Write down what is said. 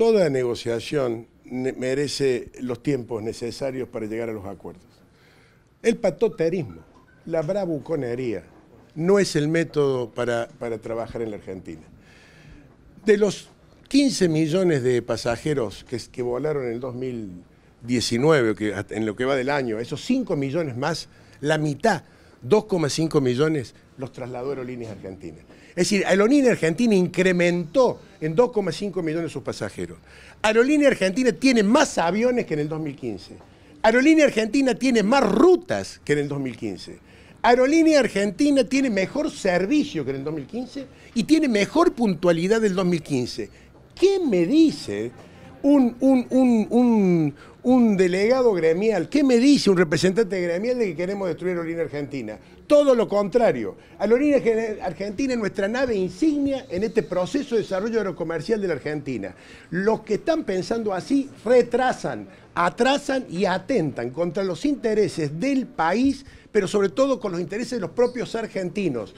toda negociación merece los tiempos necesarios para llegar a los acuerdos. El patoterismo, la bravuconería, no es el método para, trabajar en la Argentina. De los 15 millones de pasajeros que, volaron en el 2019, en lo que va del año, esos 5 millones más, la mitad, 2,5 millones, los trasladó Aerolíneas Argentinas. Es decir, Aerolíneas Argentina incrementó en 2,5 millones de sus pasajeros. Aerolínea Argentina tiene más aviones que en el 2015. Aerolínea Argentina tiene más rutas que en el 2015. Aerolínea Argentina tiene mejor servicio que en el 2015 y tiene mejor puntualidad del 2015. ¿Qué me dice un, un, delegado gremial. ¿Qué me dice un representante gremial de que queremos destruir la orina Argentina? Todo lo contrario. A orina Argentina es nuestra nave insignia en este proceso de desarrollo aerocomercial de la Argentina. Los que están pensando así retrasan, atrasan y atentan contra los intereses del país, pero sobre todo con los intereses de los propios argentinos.